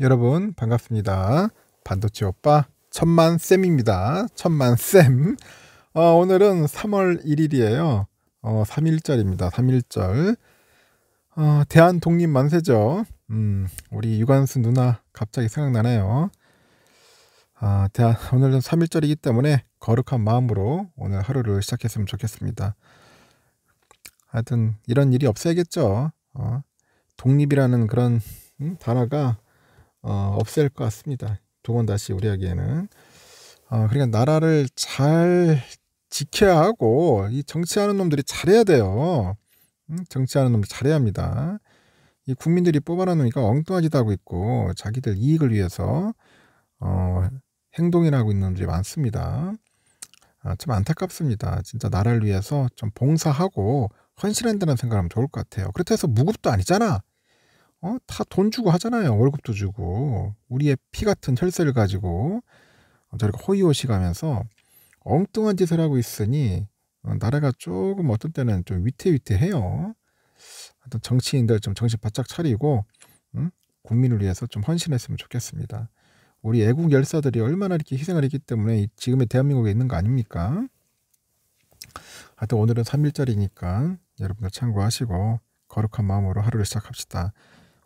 여러분 반갑습니다. 반도체 오빠 천만 쌤입니다. 천만 쌤. 어, 오늘은 3월 1일이에요. 어, 3일절입니다. 3일절. 어, 대한 독립 만세죠. 음, 우리 유관순 누나 갑자기 생각나네요. 아, 대한 오늘은 3일절이기 때문에 거룩한 마음으로 오늘 하루를 시작했으면 좋겠습니다. 하여튼 이런 일이 없어야겠죠. 어, 독립이라는 그런 음, 단어가 어, 없앨 것 같습니다. 두 번 다시 우리에게는 어, 그러니까 나라를 잘 지켜야 하고 이 정치하는 놈들이 잘해야 돼요. 음, 정치하는 놈들 잘해야 합니다. 이 국민들이 뽑아놓은 놈이 엉뚱하지도 하고 있고 자기들 이익을 위해서 어, 행동이 하고 있는 놈들이 많습니다. 아, 참 안타깝습니다. 진짜 나라를 위해서 좀 봉사하고 헌신한다는 생각하면 좋을 것 같아요. 그렇다 해서 무급도 아니잖아. 어? 다 돈 주고 하잖아요. 월급도 주고. 우리의 피 같은 혈세를 가지고 어, 저렇게 호의호시 가면서 엉뚱한 짓을 하고 있으니 어, 나라가 조금 어떤 때는 좀 위태위태해요. 하여튼 정치인들 좀 정신 바짝 차리고 응? 음? 국민을 위해서 좀 헌신했으면 좋겠습니다. 우리 애국 열사들이 얼마나 이렇게 희생을 했기 때문에 지금의 대한민국에 있는 거 아닙니까? 하여튼 오늘은 3일짜리니까 여러분들 참고하시고 거룩한 마음으로 하루를 시작합시다.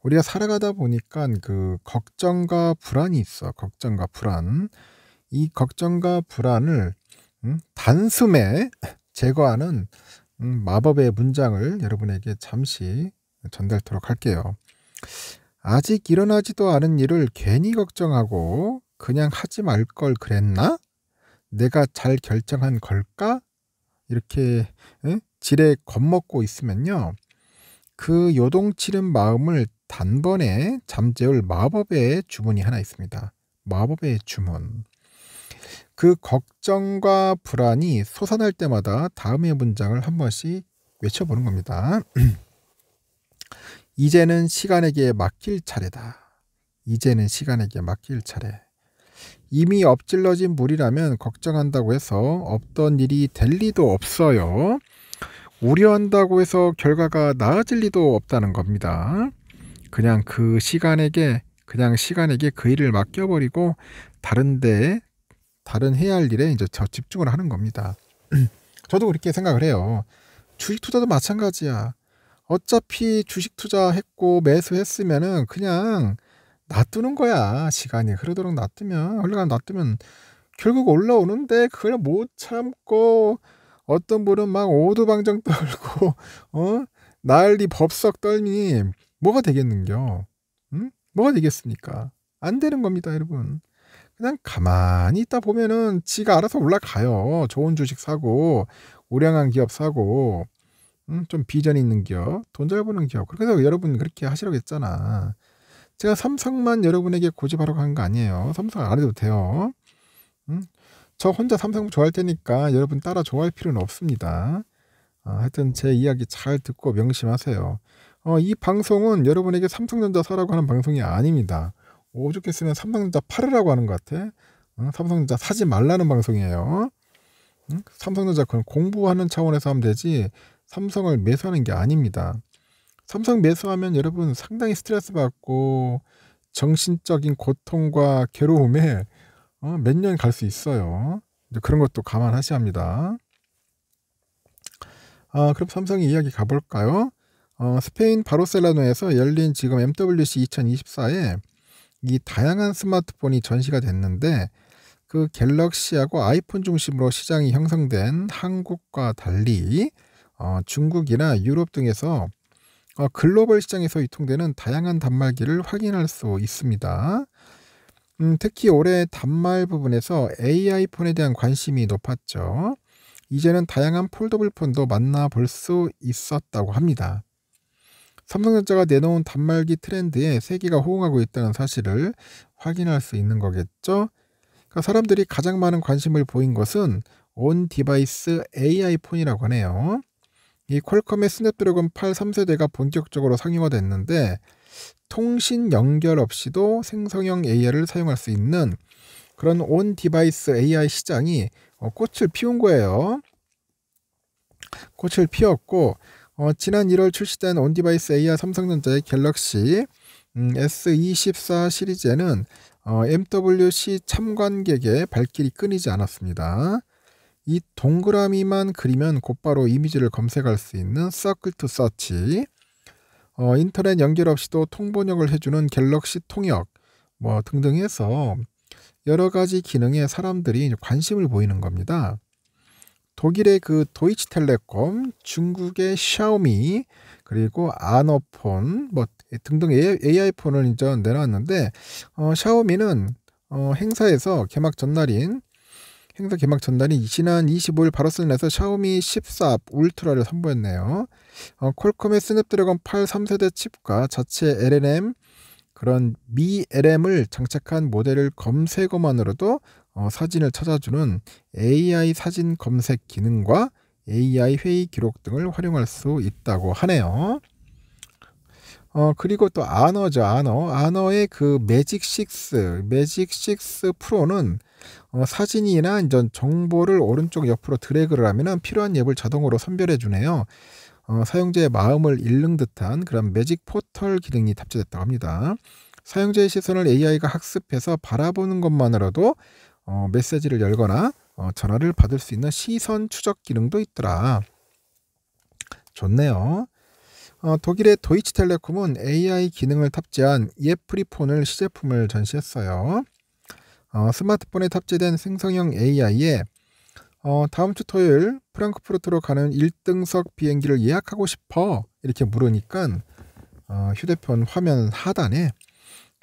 우리가 살아가다 보니까 그 걱정과 불안이 있어. 걱정과 불안. 이 걱정과 불안을 음, 단숨에 제거하는 음, 마법의 문장을 여러분에게 잠시 전달토록 할게요. 아직 일어나지도 않은 일을 괜히 걱정하고 그냥 하지 말 걸 그랬나? 내가 잘 결정한 걸까? 이렇게 에? 지레 겁먹고 있으면요. 그 요동치는 마음을 단번에 잠재울 마법의 주문이 하나 있습니다. 마법의 주문. 그 걱정과 불안이 솟아날 때마다 다음의 문장을 한 번씩 외쳐보는 겁니다. 이제는 시간에게 맡길 차례다. 이제는 시간에게 맡길 차례. 이미 엎질러진 물이라면 걱정한다고 해서 없던 일이 될 리도 없어요. 우려한다고 해서 결과가 나아질 리도 없다는 겁니다. 그냥 그 시간에게 그냥 시간에게 그 일을 맡겨버리고 다른 데 다른 해야 할 일에 이제 저 집중을 하는 겁니다. 저도 그렇게 생각을 해요. 주식 투자도 마찬가지야. 어차피 주식 투자했고 매수했으면은 그냥 놔두는 거야. 시간이 흐르도록 놔두면 흘러가면 놔두면 결국 올라오는데 그걸 못 참고 어떤 분은 막 오두방정 떨고 어 난리 법석 떨니 뭐가 되겠는겨? 응? 뭐가 되겠습니까? 안 되는 겁니다, 여러분. 그냥 가만히 있다 보면은 지가 알아서 올라가요. 좋은 주식 사고, 우량한 기업 사고, 응? 좀 비전 있는 기업, 돈 잘 버는 기업. 그래서 여러분 그렇게 하시라고 했잖아. 제가 삼성만 여러분에게 고집하러 간 거 아니에요. 삼성 안 해도 돼요. 응? 저 혼자 삼성 좋아할 테니까 여러분 따라 좋아할 필요는 없습니다. 아, 하여튼 제 이야기 잘 듣고 명심하세요. 어, 이 방송은 여러분에게 삼성전자 사라고 하는 방송이 아닙니다. 오죽했으면 삼성전자 팔으라고 하는 것 같아. 어, 삼성전자 사지 말라는 방송이에요. 응? 삼성전자 그건 공부하는 차원에서 하면 되지 삼성을 매수하는 게 아닙니다. 삼성 매수하면 여러분 상당히 스트레스 받고 정신적인 고통과 괴로움에 어, 몇년 갈 수 있어요. 그런 것도 감안하셔야 합니다. 아, 그럼 삼성의 이야기 가볼까요? 어, 스페인 바르셀로나에서 열린 지금 MWC 2024에 이 다양한 스마트폰이 전시가 됐는데 그 갤럭시하고 아이폰 중심으로 시장이 형성된 한국과 달리 어, 중국이나 유럽 등에서 어, 글로벌 시장에서 유통되는 다양한 단말기를 확인할 수 있습니다. 음, 특히 올해 단말 부분에서 AI폰에 대한 관심이 높았죠. 이제는 다양한 폴더블 폰도 만나볼 수 있었다고 합니다. 삼성전자가 내놓은 단말기 트렌드에 세계가 호응하고 있다는 사실을 확인할 수 있는 거겠죠. 그러니까 사람들이 가장 많은 관심을 보인 것은 온 디바이스 AI 폰이라고 하네요. 이 퀄컴의 스냅드래곤 8 3세대가 본격적으로 상용화됐는데 통신 연결 없이도 생성형 AI를 사용할 수 있는 그런 온 디바이스 AI 시장이 어, 꽃을 피운 거예요. 꽃을 피웠고 어, 지난 1월 출시된 온디바이스 AR 삼성전자의 갤럭시 음, S24 시리즈에는 어, MWC 참관객의 발길이 끊이지 않았습니다. 이 동그라미만 그리면 곧바로 이미지를 검색할 수 있는 서클 투 서치 어, 인터넷 연결 없이도 통번역을 해주는 갤럭시 통역 뭐 등등 해서 여러 가지 기능에 사람들이 관심을 보이는 겁니다. 독일의 그 도이치텔레콤, 중국의 샤오미, 그리고 아노폰뭐 등등 AI 폰을 이제 내놨는데 어, 샤오미는 어, 행사에서 개막 전날인 행사 개막 전날인 지난 25일 바로스에서 샤오미 14 울트라를 선보였네요. 어, 퀄컴의 스냅드래곤 8 3세대 칩과 자체 LNM 그런 미 LM을 장착한 모델을 검색어만으로도 어, 사진을 찾아주는 AI 사진 검색 기능과 AI 회의 기록 등을 활용할 수 있다고 하네요. 어, 그리고 또 아너죠, 아너. 아너의 그 매직 6, 매직 6 프로는 어, 사진이나 이제 정보를 오른쪽 옆으로 드래그를 하면 필요한 앱을 자동으로 선별해 주네요. 어, 사용자의 마음을 읽는 듯한 그런 매직 포털 기능이 탑재됐다고 합니다. 사용자의 시선을 AI가 학습해서 바라보는 것만으로도 어, 메시지를 열거나 어, 전화를 받을 수 있는 시선 추적 기능도 있더라. 좋네요. 어, 독일의 도이치텔레콤은 AI 기능을 탑재한 예프리폰을 시제품을 전시했어요. 어, 스마트폰에 탑재된 생성형 AI에 어, 다음 주 토요일 프랑크푸르트로 가는 1등석 비행기를 예약하고 싶어 이렇게 물으니까 어, 휴대폰 화면 하단에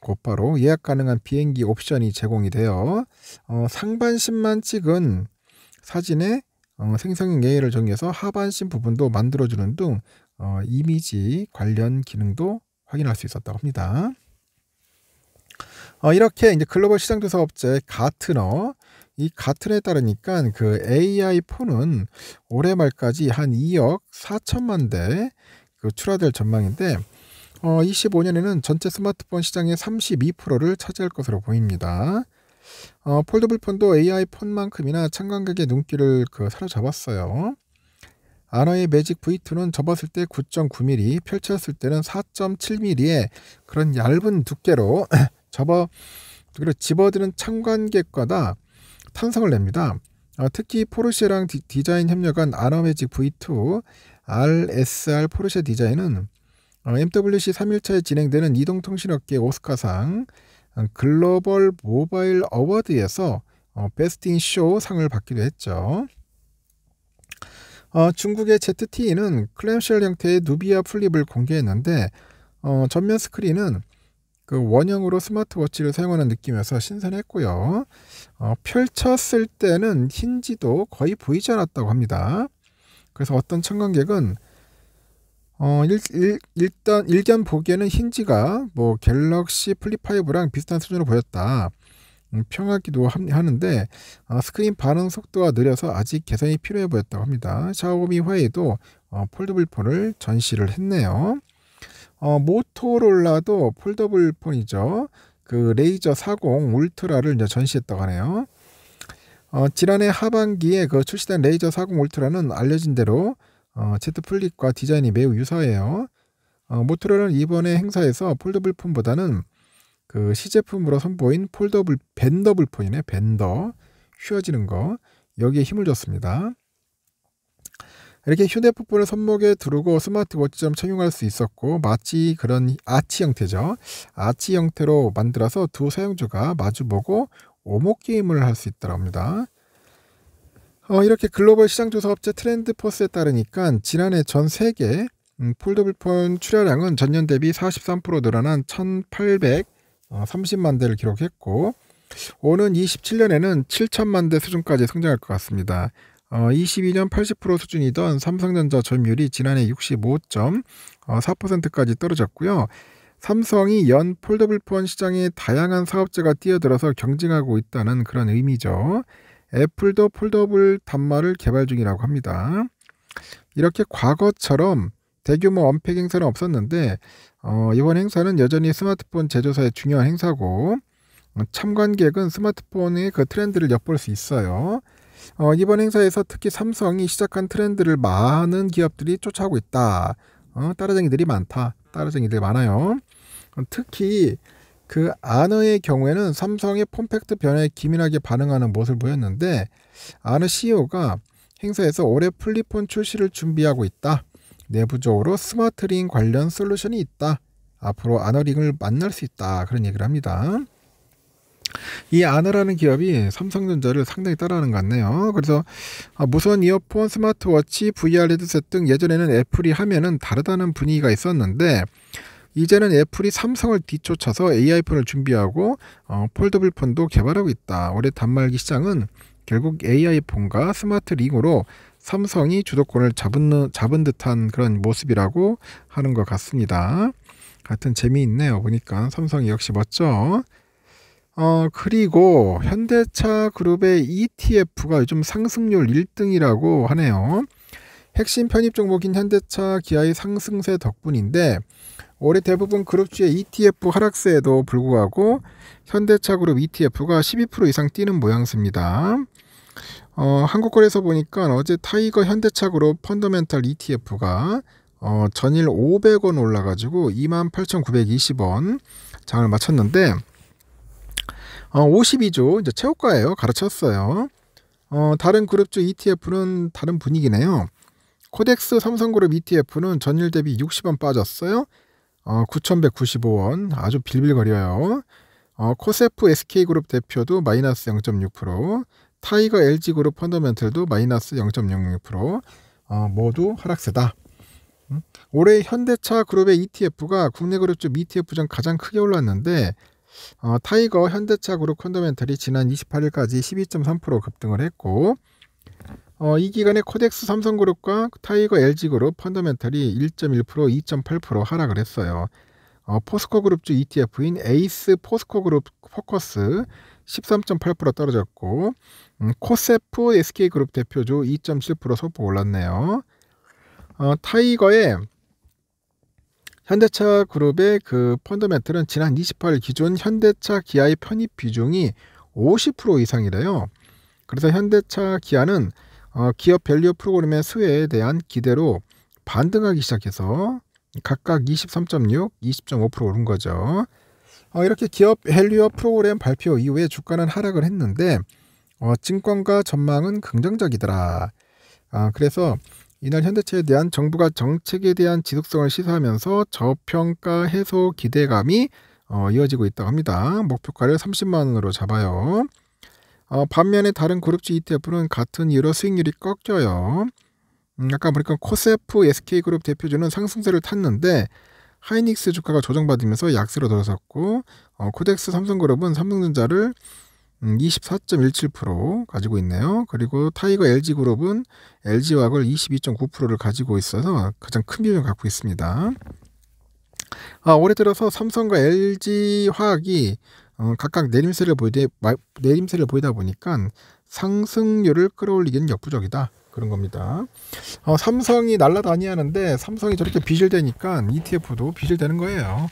곧바로 예약 가능한 비행기 옵션이 제공이 되어 어, 상반신만 찍은 사진에 어, 생성형 예의를 정해서 하반신 부분도 만들어주는 등 어, 이미지 관련 기능도 확인할 수 있었다고 합니다. 어, 이렇게 이제 글로벌 시장 조사 업체 가트너 이 가트너에 따르니까 그 AI 폰은 올해 말까지 한 2억 4천만 대그 출하될 전망인데 어, 25년에는 전체 스마트폰 시장의 32%를 차지할 것으로 보입니다. 어, 폴더블 폰도 AI 폰만큼이나 참관객의 눈길을 그 사로잡았어요. 아너의 매직 V2는 접었을 때 9.9mm, 펼쳤을 때는 4.7mm의 그런 얇은 두께로 접어 그리고 집어드는 참관객과다 탄성을 냅니다. 어, 특히 포르쉐랑 디, 자인 협력한 아너 매직 V2, RSR 포르쉐 디자인은 어, MWC 3일차에 진행되는 이동통신업계 오스카상 어, 글로벌 모바일 어워드에서 어, 베스트 인쇼 상을 받기도 했죠. 어, 중국의 ZTE는 클램쉘 형태의 누비아 플립을 공개했는데 어, 전면 스크린은 그 원형으로 스마트워치를 사용하는 느낌이어서 신선했고요. 어, 펼쳤을 때는 힌지도 거의 보이지 않았다고 합니다. 그래서 어떤 청관객은 어, 일, 일, 일단 일견 보기에는 힌지가 뭐 갤럭시 플립5랑 비슷한 수준으로 보였다. 음, 평하기도 하는데 어, 스크린 반응 속도가 느려서 아직 개선이 필요해 보였다고 합니다. 샤오미 화웨이도 어, 폴더블 폰을 전시를 했네요. 어, 모토롤라도 폴더블 폰이죠. 그 레이저 40 울트라를 이제 전시했다고 하네요. 어, 지난해 하반기에 그 출시된 레이저 40 울트라는 알려진 대로 어, Z 플립과 디자인이 매우 유사해요. 어, 모토로는 이번에 행사에서 폴더블 폰보다는 그 시제품으로 선보인 폴더블 밴더블 폰이네 밴더 휘어지는 거 여기에 힘을 줬습니다. 이렇게 휴대폰을 손목에 두르고 스마트워치처럼 착용할 수 있었고 마치 그런 아치 형태죠. 아치 형태로 만들어서 두 사용자가 마주보고 오목 게임을 할 수 있더랍니다. 어, 이렇게 글로벌 시장조사 업체 트렌드포스에 따르니까 지난해 전 세계 음, 폴더블 폰 출하량은 전년 대비 43% 늘어난 1,830만 대를 기록했고 오는 27년에는 7천만 대 수준까지 성장할 것 같습니다. 어, 22년 80% 수준이던 삼성전자 점유율이 지난해 65.4%까지 어, 떨어졌고요. 삼성이 연 폴더블폰 시장에 다양한 사업자가 뛰어들어서 경쟁하고 있다는 그런 의미죠. 애플도 폴더블 단말을 개발 중이라고 합니다. 이렇게 과거처럼 대규모 언팩 행사는 없었는데 어, 이번 행사는 여전히 스마트폰 제조사의 중요한 행사고 어, 참관객은 스마트폰의 그 트렌드를 엿볼 수 있어요. 어, 이번 행사에서 특히 삼성이 시작한 트렌드를 많은 기업들이 쫓아오고 있다. 어, 따라쟁이들이 많다. 따라쟁이들 많아요. 어, 특히 그 아너의 경우에는 삼성의 폼팩트 변화에 기민하게 반응하는 모습을 보였는데 아너 CEO가 행사에서 올해 플립폰 출시를 준비하고 있다. 내부적으로 스마트링 관련 솔루션이 있다. 앞으로 아너링을 만날 수 있다. 그런 얘기를 합니다. 이 아너라는 기업이 삼성전자를 상당히 따라하는 것 같네요. 그래서 아, 무선 이어폰, 스마트워치, VR 헤드셋 등 예전에는 애플이 하면은 다르다는 분위기가 있었는데 이제는 애플이 삼성을 뒤쫓아서 AI폰을 준비하고 어, 폴더블폰도 개발하고 있다. 올해 단말기 시장은 결국 AI폰과 스마트 링으로 삼성이 주도권을 잡은, 잡은 듯한 그런 모습이라고 하는 것 같습니다. 같은 재미있네요. 보니까 삼성이 역시 멋져. 어, 그리고 현대차 그룹의 ETF가 요즘 상승률 1등이라고 하네요. 핵심 편입 종목인 현대차 기아의 상승세 덕분인데 올해 대부분 그룹주의 ETF 하락세에도 불구하고 현대차 그룹 ETF가 12% 이상 뛰는 모양새입니다. 어, 한국거래소 보니까 어제 타이거 현대차 그룹 펀더멘탈 ETF가 어, 전일 500원 올라가지고 28,920원 장을 마쳤는데 어, 52조 이제 최고가예요. 가르쳤어요. 어, 다른 그룹주 ETF는 다른 분위기네요. 코덱스 삼성그룹 ETF는 전일 대비 60원 빠졌어요. 어, 9,195원 아주 빌빌거려요. 어, 코세프 SK그룹 대표도 마이너스 0.6%, 타이거 LG그룹 펀더멘털도 마이너스 0.06%, 어, 모두 하락세다. 음? 올해 현대차 그룹의 ETF가 국내 그룹중 ETF 중 가장 크게 올랐는데 어, 타이거 현대차 그룹 컨더멘터리 지난 28일까지 12.3% 급등을 했고 어, 이 기간에 코덱스 삼성그룹과 타이거 LG그룹 펀더멘털이 1.1% 2.8% 하락을 했어요. 어, 포스코그룹주 ETF인 에이스 포스코그룹 포커스 13.8% 떨어졌고 음, 코세프 SK그룹 대표주 2.7% 소폭 올랐네요. 어, 타이거의 현대차 그룹의 그 펀더멘털은 지난 28일 기준 현대차 기아의 편입 비중이 50% 이상이래요. 그래서 현대차 기아는 어, 기업 밸류 프로그램의 수혜에 대한 기대로 반등하기 시작해서 각각 23.6, 20.5% 오른 거죠. 어, 이렇게 기업 헬리류 프로그램 발표 이후에 주가는 하락을 했는데 어, 증권가 전망은 긍정적이더라. 아, 그래서 이날 현대차에 대한 정부가 정책에 대한 지속성을 시사하면서 저평가 해소 기대감이 어, 이어지고 있다고 합니다. 목표가를 30만 원으로 잡아요. 어, 반면에 다른 그룹지 ETF는 같은 이유로 수익률이 꺾여요. 음, 아까 보니까 코세프 SK그룹 대표주는 상승세를 탔는데 하이닉스 주가가 조정받으면서 약세로 돌아섰고 어, 코덱스 삼성그룹은 삼성전자를 24.17% 음, 가지고 있네요. 그리고 타이거 LG 그룹은 LG 왁을 22.9%를 가지고 있어서 가장 큰 비중을 갖고 있습니다. 아, 올해 들어서 삼성과 LG 화학이 어, 각각 내림세를 보이되 내림세를 보이다 보니까 상승률을 끌어올리기는 역부족이다. 그런 겁니다. 어, 삼성이 날라다니하는데 삼성이 저렇게 비실되니까 ETF도 비실되는 거예요.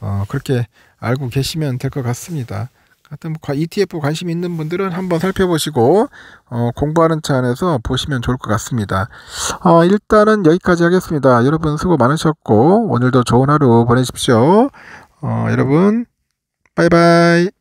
어, 그렇게 알고 계시면 될 것 같습니다. 하여튼 ETF 관심 있는 분들은 한번 살펴보시고 어, 공부하는 차 안에서 보시면 좋을 것 같습니다. 어, 일단은 여기까지 하겠습니다. 여러분 수고 많으셨고 오늘도 좋은 하루 보내십시오. 어, 여러분 拜拜。